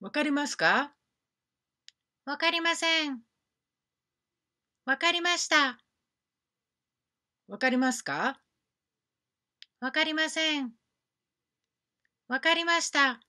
わかりますかわかりません。わかりました。わかりますかわかりません。わかりました。